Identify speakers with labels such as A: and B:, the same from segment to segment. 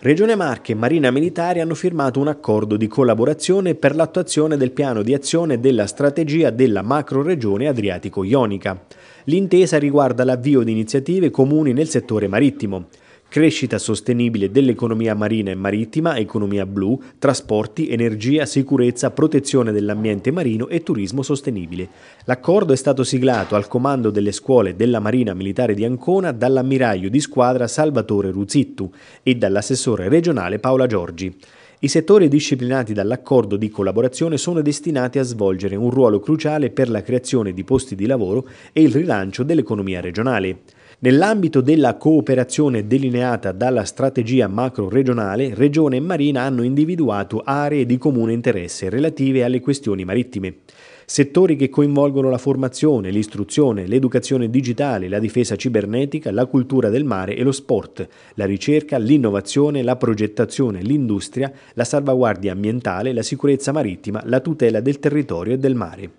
A: Regione Marche e Marina Militare hanno firmato un accordo di collaborazione per l'attuazione del piano di azione della strategia della macroregione adriatico-ionica. L'intesa riguarda l'avvio di iniziative comuni nel settore marittimo crescita sostenibile dell'economia marina e marittima, economia blu, trasporti, energia, sicurezza, protezione dell'ambiente marino e turismo sostenibile. L'accordo è stato siglato al comando delle scuole della Marina Militare di Ancona dall'ammiraglio di squadra Salvatore Ruzittu e dall'assessore regionale Paola Giorgi. I settori disciplinati dall'accordo di collaborazione sono destinati a svolgere un ruolo cruciale per la creazione di posti di lavoro e il rilancio dell'economia regionale. Nell'ambito della cooperazione delineata dalla strategia macro-regionale, Regione e Marina hanno individuato aree di comune interesse relative alle questioni marittime. Settori che coinvolgono la formazione, l'istruzione, l'educazione digitale, la difesa cibernetica, la cultura del mare e lo sport, la ricerca, l'innovazione, la progettazione, l'industria, la salvaguardia ambientale, la sicurezza marittima, la tutela del territorio e del mare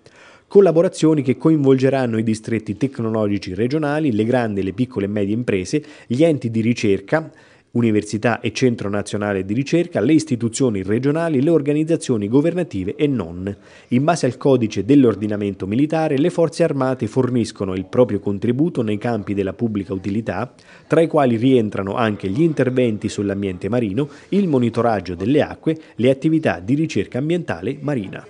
A: collaborazioni che coinvolgeranno i distretti tecnologici regionali, le grandi e le piccole e medie imprese, gli enti di ricerca, Università e Centro Nazionale di Ricerca, le istituzioni regionali, le organizzazioni governative e non. In base al codice dell'ordinamento militare, le forze armate forniscono il proprio contributo nei campi della pubblica utilità, tra i quali rientrano anche gli interventi sull'ambiente marino, il monitoraggio delle acque, le attività di ricerca ambientale marina.